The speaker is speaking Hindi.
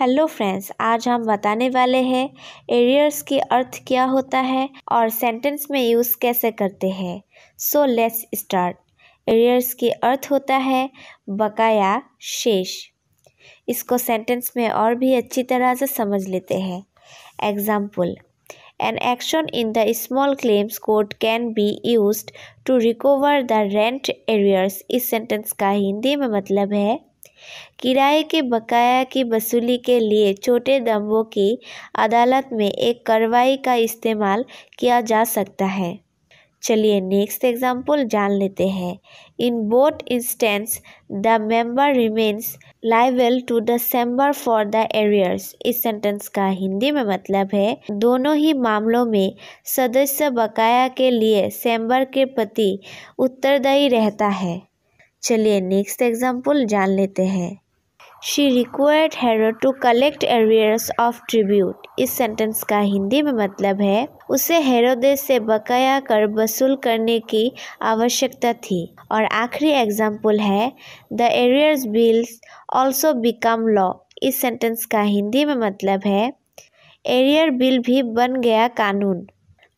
हेलो फ्रेंड्स आज हम बताने वाले हैं एरियर्स के अर्थ क्या होता है और सेंटेंस में यूज़ कैसे करते हैं सो लेट्स स्टार्ट एरियर्स के अर्थ होता है बकाया शेष इसको सेंटेंस में और भी अच्छी तरह से समझ लेते हैं example an action in the small claims court can be used to recover the rent arrears इस सेंटेंस का हिंदी में मतलब है किराए के बकाया की वसूली के लिए छोटे दम्बों की अदालत में एक कार्रवाई का इस्तेमाल किया जा सकता है चलिए नेक्स्ट एग्जाम्पल जान लेते हैं in both instances the member remains लाइवल to the chamber for the arrears इस सेंटेंस का हिंदी में मतलब है दोनों ही मामलों में सदस्य बकाया के लिए सेम्बर के प्रति उत्तरदायी रहता है चलिए नेक्स्ट एग्जाम्पल जान लेते हैं she required Harrow to collect arrears of tribute इस सेंटेंस का हिंदी में मतलब है उसे हेरोदे से बकाया कर वसूल करने की आवश्यकता थी और आखिरी एग्जाम्पल है the arrears bills also become law इस सेंटेंस का हिंदी में मतलब है एरियर बिल भी बन गया कानून